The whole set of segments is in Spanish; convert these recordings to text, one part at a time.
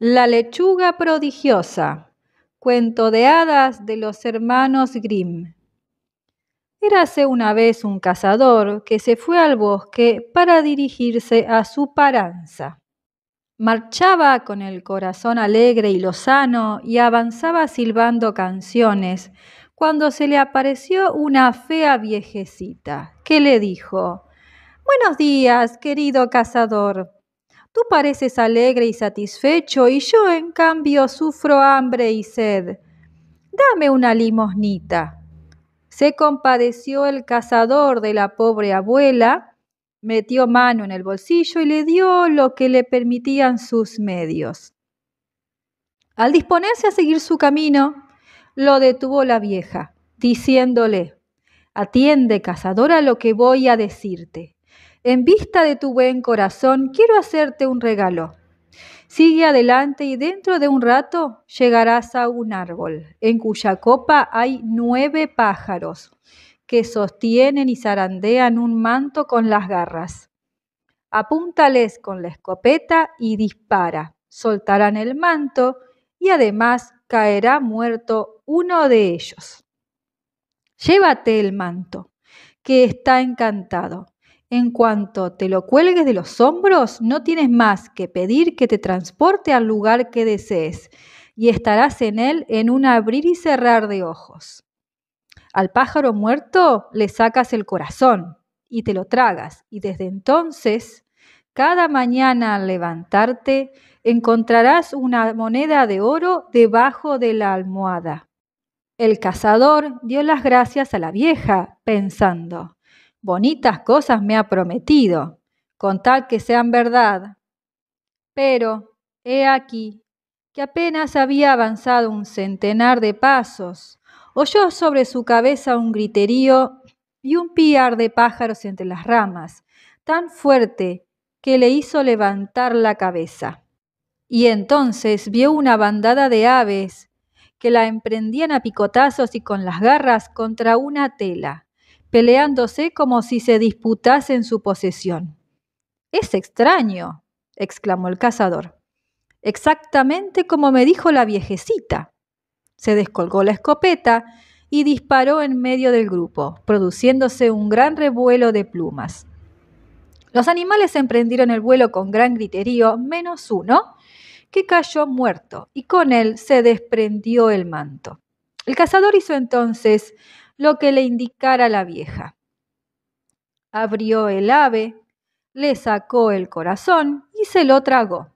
La lechuga prodigiosa. Cuento de hadas de los hermanos Grimm. Érase una vez un cazador que se fue al bosque para dirigirse a su paranza. Marchaba con el corazón alegre y lozano y avanzaba silbando canciones cuando se le apareció una fea viejecita que le dijo Buenos días, querido cazador. Tú pareces alegre y satisfecho y yo en cambio sufro hambre y sed. Dame una limosnita. Se compadeció el cazador de la pobre abuela, metió mano en el bolsillo y le dio lo que le permitían sus medios. Al disponerse a seguir su camino, lo detuvo la vieja, diciéndole, Atiende, cazadora, lo que voy a decirte. En vista de tu buen corazón, quiero hacerte un regalo. Sigue adelante y dentro de un rato llegarás a un árbol en cuya copa hay nueve pájaros que sostienen y zarandean un manto con las garras. Apúntales con la escopeta y dispara. Soltarán el manto y además caerá muerto uno de ellos. Llévate el manto, que está encantado, en cuanto te lo cuelgues de los hombros, no tienes más que pedir que te transporte al lugar que desees y estarás en él en un abrir y cerrar de ojos. Al pájaro muerto le sacas el corazón y te lo tragas y desde entonces, cada mañana al levantarte, encontrarás una moneda de oro debajo de la almohada. El cazador dio las gracias a la vieja, pensando, Bonitas cosas me ha prometido, con tal que sean verdad. Pero, he aquí, que apenas había avanzado un centenar de pasos, oyó sobre su cabeza un griterío y un piar de pájaros entre las ramas, tan fuerte que le hizo levantar la cabeza. Y entonces vio una bandada de aves que la emprendían a picotazos y con las garras contra una tela peleándose como si se disputasen su posesión. Es extraño, exclamó el cazador. Exactamente como me dijo la viejecita. Se descolgó la escopeta y disparó en medio del grupo, produciéndose un gran revuelo de plumas. Los animales emprendieron el vuelo con gran griterío, menos uno, que cayó muerto, y con él se desprendió el manto. El cazador hizo entonces lo que le indicara la vieja. Abrió el ave, le sacó el corazón y se lo tragó,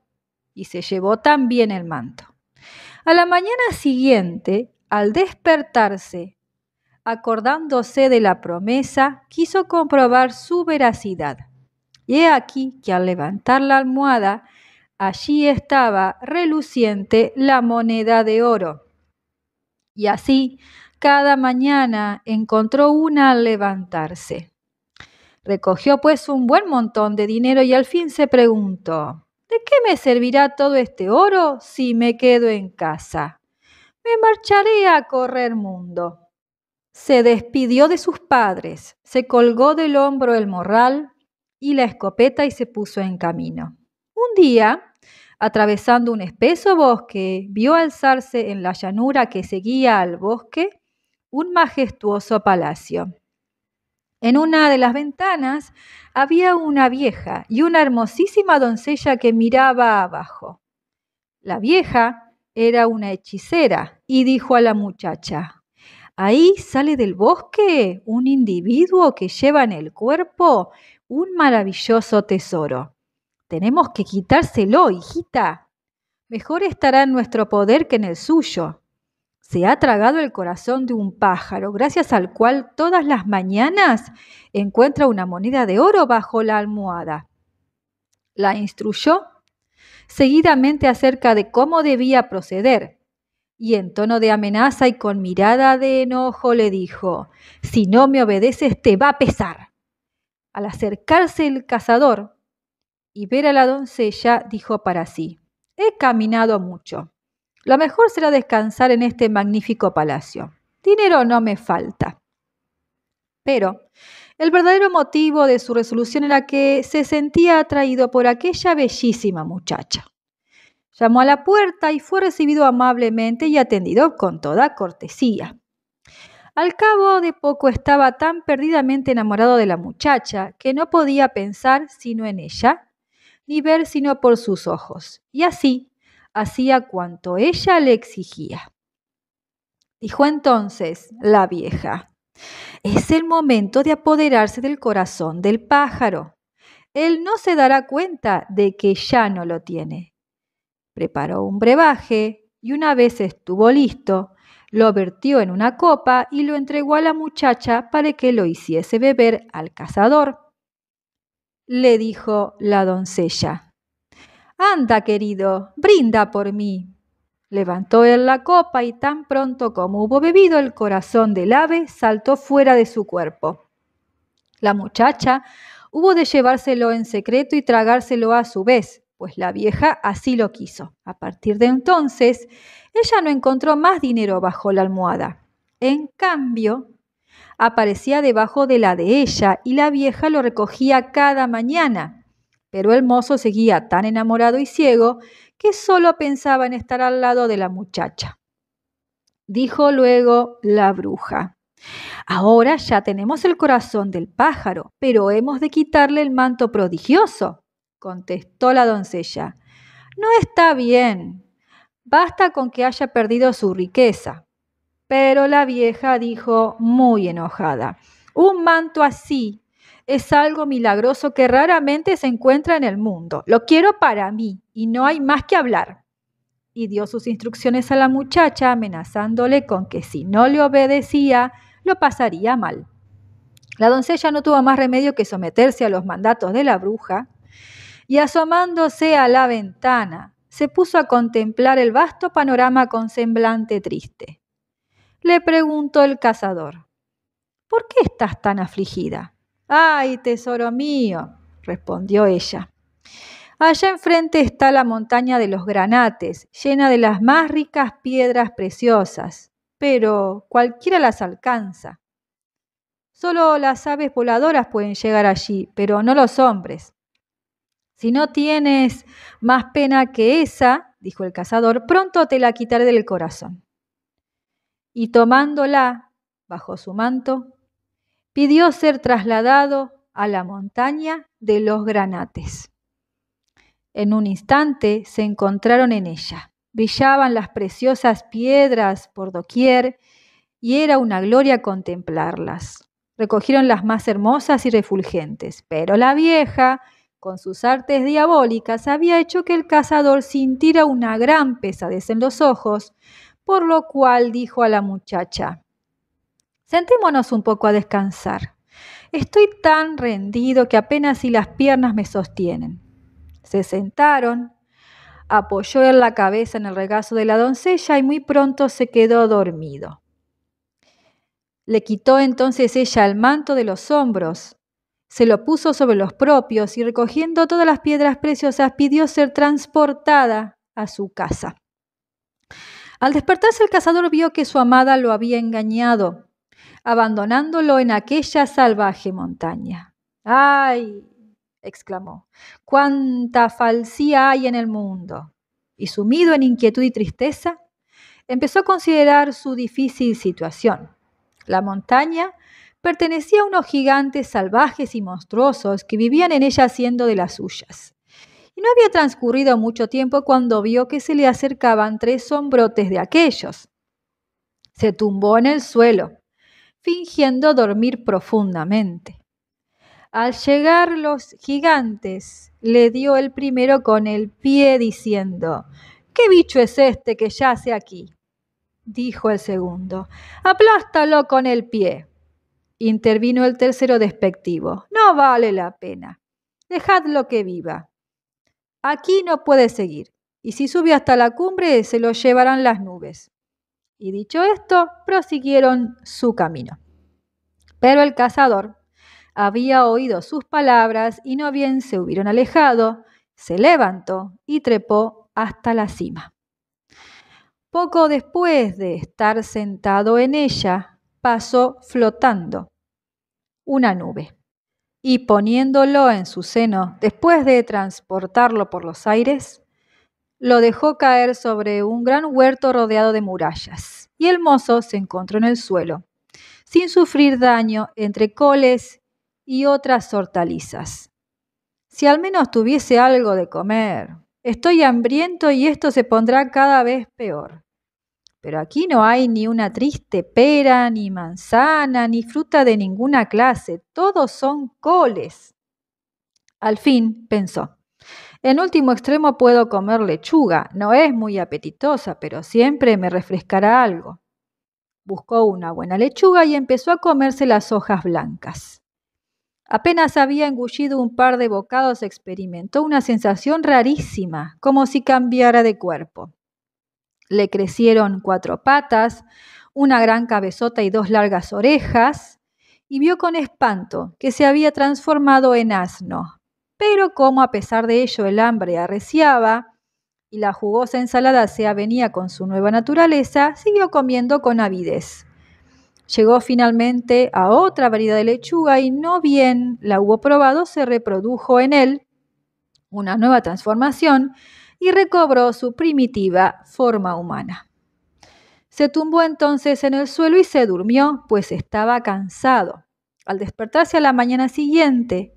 y se llevó también el manto. A la mañana siguiente, al despertarse, acordándose de la promesa, quiso comprobar su veracidad. Y he aquí que al levantar la almohada, allí estaba reluciente la moneda de oro. Y así cada mañana encontró una al levantarse. Recogió pues un buen montón de dinero y al fin se preguntó, ¿de qué me servirá todo este oro si me quedo en casa? Me marcharé a correr mundo. Se despidió de sus padres, se colgó del hombro el morral y la escopeta y se puso en camino. Un día, atravesando un espeso bosque, vio alzarse en la llanura que seguía al bosque un majestuoso palacio. En una de las ventanas había una vieja y una hermosísima doncella que miraba abajo. La vieja era una hechicera y dijo a la muchacha, Ahí sale del bosque un individuo que lleva en el cuerpo un maravilloso tesoro. Tenemos que quitárselo, hijita. Mejor estará en nuestro poder que en el suyo se ha tragado el corazón de un pájaro, gracias al cual todas las mañanas encuentra una moneda de oro bajo la almohada. La instruyó seguidamente acerca de cómo debía proceder, y en tono de amenaza y con mirada de enojo le dijo, si no me obedeces te va a pesar. Al acercarse el cazador y ver a la doncella, dijo para sí, he caminado mucho lo mejor será descansar en este magnífico palacio. Dinero no me falta. Pero el verdadero motivo de su resolución era que se sentía atraído por aquella bellísima muchacha. Llamó a la puerta y fue recibido amablemente y atendido con toda cortesía. Al cabo de poco estaba tan perdidamente enamorado de la muchacha que no podía pensar sino en ella, ni ver sino por sus ojos. Y así, hacía cuanto ella le exigía. Dijo entonces la vieja, es el momento de apoderarse del corazón del pájaro. Él no se dará cuenta de que ya no lo tiene. Preparó un brebaje y una vez estuvo listo, lo vertió en una copa y lo entregó a la muchacha para que lo hiciese beber al cazador. Le dijo la doncella, Anda, querido, brinda por mí. Levantó él la copa y tan pronto como hubo bebido el corazón del ave saltó fuera de su cuerpo. La muchacha hubo de llevárselo en secreto y tragárselo a su vez, pues la vieja así lo quiso. A partir de entonces, ella no encontró más dinero bajo la almohada. En cambio, aparecía debajo de la de ella y la vieja lo recogía cada mañana pero el mozo seguía tan enamorado y ciego que solo pensaba en estar al lado de la muchacha. Dijo luego la bruja, ahora ya tenemos el corazón del pájaro, pero hemos de quitarle el manto prodigioso, contestó la doncella. No está bien, basta con que haya perdido su riqueza. Pero la vieja dijo muy enojada, un manto así es algo milagroso que raramente se encuentra en el mundo. Lo quiero para mí y no hay más que hablar. Y dio sus instrucciones a la muchacha, amenazándole con que si no le obedecía, lo pasaría mal. La doncella no tuvo más remedio que someterse a los mandatos de la bruja y asomándose a la ventana, se puso a contemplar el vasto panorama con semblante triste. Le preguntó el cazador, ¿por qué estás tan afligida? Ay, tesoro mío, respondió ella. Allá enfrente está la montaña de los granates, llena de las más ricas piedras preciosas, pero cualquiera las alcanza. Solo las aves voladoras pueden llegar allí, pero no los hombres. Si no tienes más pena que esa, dijo el cazador, pronto te la quitaré del corazón. Y tomándola bajo su manto, pidió ser trasladado a la montaña de los granates. En un instante se encontraron en ella. Brillaban las preciosas piedras por doquier y era una gloria contemplarlas. Recogieron las más hermosas y refulgentes, pero la vieja, con sus artes diabólicas, había hecho que el cazador sintiera una gran pesadez en los ojos, por lo cual dijo a la muchacha, Sentémonos un poco a descansar. Estoy tan rendido que apenas si las piernas me sostienen. Se sentaron, apoyó en la cabeza en el regazo de la doncella y muy pronto se quedó dormido. Le quitó entonces ella el manto de los hombros, se lo puso sobre los propios y recogiendo todas las piedras preciosas pidió ser transportada a su casa. Al despertarse el cazador vio que su amada lo había engañado abandonándolo en aquella salvaje montaña. ¡Ay! exclamó, ¡cuánta falsía hay en el mundo! Y sumido en inquietud y tristeza, empezó a considerar su difícil situación. La montaña pertenecía a unos gigantes salvajes y monstruosos que vivían en ella haciendo de las suyas. Y no había transcurrido mucho tiempo cuando vio que se le acercaban tres sombrotes de aquellos. Se tumbó en el suelo, fingiendo dormir profundamente. Al llegar los gigantes, le dio el primero con el pie diciendo, ¿Qué bicho es este que yace aquí? dijo el segundo, aplástalo con el pie. Intervino el tercero despectivo, no vale la pena, dejadlo que viva. Aquí no puede seguir, y si sube hasta la cumbre se lo llevarán las nubes. Y dicho esto, prosiguieron su camino. Pero el cazador había oído sus palabras y no bien se hubieron alejado, se levantó y trepó hasta la cima. Poco después de estar sentado en ella, pasó flotando una nube y poniéndolo en su seno después de transportarlo por los aires, lo dejó caer sobre un gran huerto rodeado de murallas, y el mozo se encontró en el suelo, sin sufrir daño entre coles y otras hortalizas. Si al menos tuviese algo de comer, estoy hambriento y esto se pondrá cada vez peor. Pero aquí no hay ni una triste pera, ni manzana, ni fruta de ninguna clase, todos son coles. Al fin pensó, en último extremo puedo comer lechuga, no es muy apetitosa, pero siempre me refrescará algo. Buscó una buena lechuga y empezó a comerse las hojas blancas. Apenas había engullido un par de bocados experimentó una sensación rarísima, como si cambiara de cuerpo. Le crecieron cuatro patas, una gran cabezota y dos largas orejas, y vio con espanto que se había transformado en asno, pero como a pesar de ello el hambre arreciaba y la jugosa ensalada se avenía con su nueva naturaleza, siguió comiendo con avidez. Llegó finalmente a otra variedad de lechuga y no bien la hubo probado, se reprodujo en él una nueva transformación y recobró su primitiva forma humana. Se tumbó entonces en el suelo y se durmió, pues estaba cansado. Al despertarse a la mañana siguiente,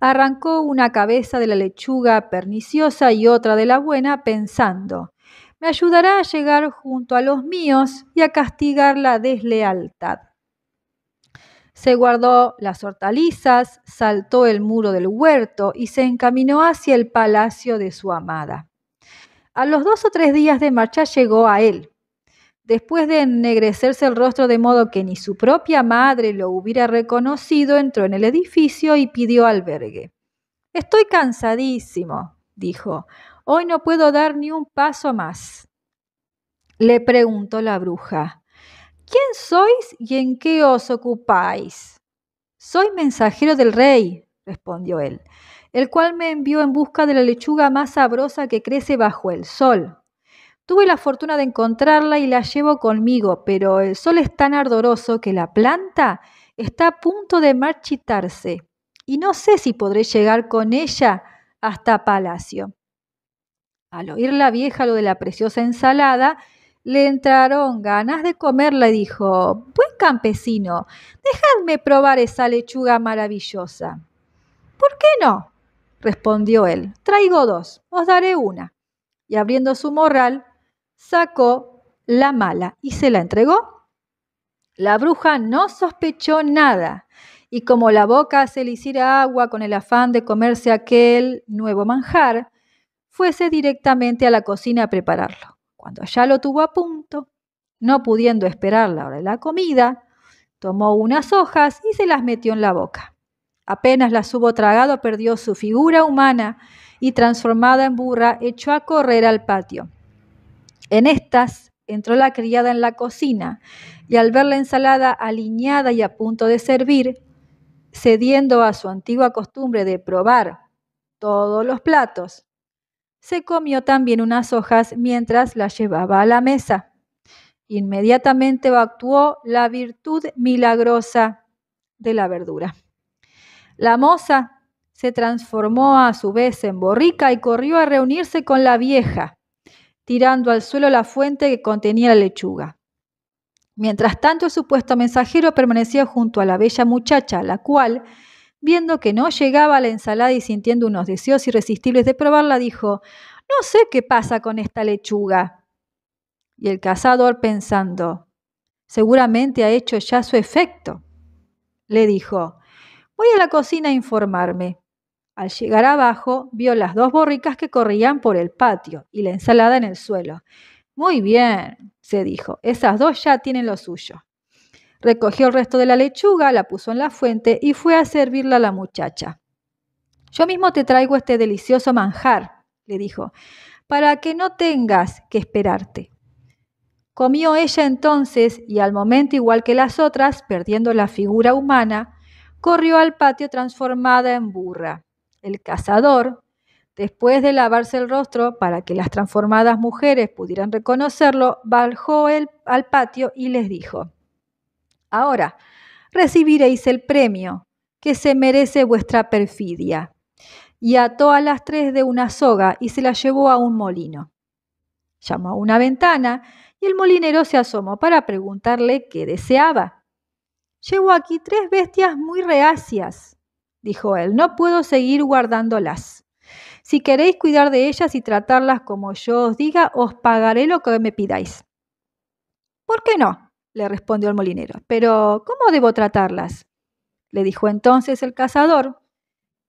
Arrancó una cabeza de la lechuga perniciosa y otra de la buena, pensando, me ayudará a llegar junto a los míos y a castigar la deslealtad. Se guardó las hortalizas, saltó el muro del huerto y se encaminó hacia el palacio de su amada. A los dos o tres días de marcha llegó a él. Después de ennegrecerse el rostro de modo que ni su propia madre lo hubiera reconocido, entró en el edificio y pidió albergue. Estoy cansadísimo, dijo. Hoy no puedo dar ni un paso más. Le preguntó la bruja. ¿Quién sois y en qué os ocupáis? Soy mensajero del rey, respondió él, el cual me envió en busca de la lechuga más sabrosa que crece bajo el sol. Tuve la fortuna de encontrarla y la llevo conmigo, pero el sol es tan ardoroso que la planta está a punto de marchitarse y no sé si podré llegar con ella hasta Palacio. Al oír la vieja lo de la preciosa ensalada, le entraron ganas de comerla y dijo, Buen campesino, dejadme probar esa lechuga maravillosa. ¿Por qué no? respondió él. Traigo dos, os daré una. Y abriendo su morral, sacó la mala y se la entregó. La bruja no sospechó nada, y como la boca se le hiciera agua con el afán de comerse aquel nuevo manjar, fuese directamente a la cocina a prepararlo. Cuando ya lo tuvo a punto, no pudiendo esperar la hora de la comida, tomó unas hojas y se las metió en la boca. Apenas las hubo tragado, perdió su figura humana y transformada en burra, echó a correr al patio. En estas entró la criada en la cocina y al ver la ensalada aliñada y a punto de servir, cediendo a su antigua costumbre de probar todos los platos, se comió también unas hojas mientras las llevaba a la mesa. Inmediatamente actuó la virtud milagrosa de la verdura. La moza se transformó a su vez en borrica y corrió a reunirse con la vieja, tirando al suelo la fuente que contenía la lechuga. Mientras tanto, el supuesto mensajero permanecía junto a la bella muchacha, la cual, viendo que no llegaba a la ensalada y sintiendo unos deseos irresistibles de probarla, dijo, No sé qué pasa con esta lechuga. Y el cazador, pensando, seguramente ha hecho ya su efecto, le dijo, Voy a la cocina a informarme. Al llegar abajo, vio las dos borricas que corrían por el patio y la ensalada en el suelo. Muy bien, se dijo, esas dos ya tienen lo suyo. Recogió el resto de la lechuga, la puso en la fuente y fue a servirla a la muchacha. Yo mismo te traigo este delicioso manjar, le dijo, para que no tengas que esperarte. Comió ella entonces y al momento igual que las otras, perdiendo la figura humana, corrió al patio transformada en burra el cazador, después de lavarse el rostro para que las transformadas mujeres pudieran reconocerlo, bajó al patio y les dijo, Ahora recibiréis el premio que se merece vuestra perfidia. Y ató a las tres de una soga y se la llevó a un molino. Llamó a una ventana y el molinero se asomó para preguntarle qué deseaba. Llevo aquí tres bestias muy reacias, dijo él, no puedo seguir guardándolas. Si queréis cuidar de ellas y tratarlas como yo os diga, os pagaré lo que me pidáis. ¿Por qué no? le respondió el molinero. Pero, ¿cómo debo tratarlas? le dijo entonces el cazador,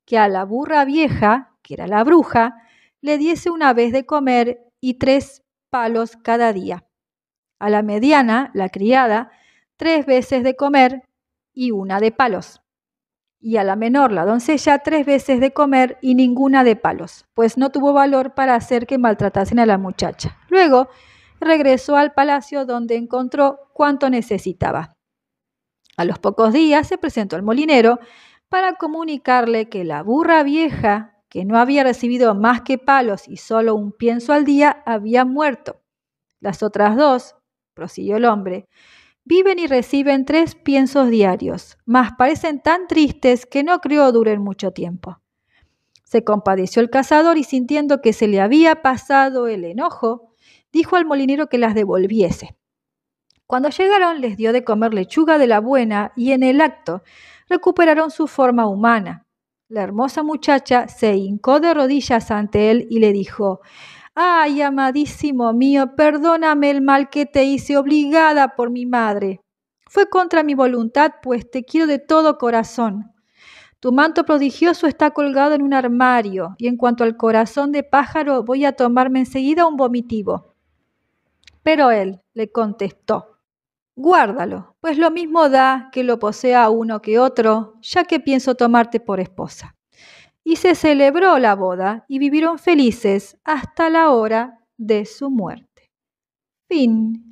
que a la burra vieja, que era la bruja, le diese una vez de comer y tres palos cada día. A la mediana, la criada, tres veces de comer y una de palos y a la menor la doncella tres veces de comer y ninguna de palos, pues no tuvo valor para hacer que maltratasen a la muchacha. Luego regresó al palacio donde encontró cuanto necesitaba. A los pocos días se presentó al molinero para comunicarle que la burra vieja, que no había recibido más que palos y solo un pienso al día, había muerto. Las otras dos, prosiguió el hombre, Viven y reciben tres piensos diarios, mas parecen tan tristes que no creo duren mucho tiempo. Se compadeció el cazador y sintiendo que se le había pasado el enojo, dijo al molinero que las devolviese. Cuando llegaron les dio de comer lechuga de la buena y en el acto recuperaron su forma humana. La hermosa muchacha se hincó de rodillas ante él y le dijo, Ay, amadísimo mío, perdóname el mal que te hice obligada por mi madre. Fue contra mi voluntad, pues te quiero de todo corazón. Tu manto prodigioso está colgado en un armario, y en cuanto al corazón de pájaro, voy a tomarme enseguida un vomitivo. Pero él le contestó, guárdalo, pues lo mismo da que lo posea uno que otro, ya que pienso tomarte por esposa y se celebró la boda y vivieron felices hasta la hora de su muerte. Fin.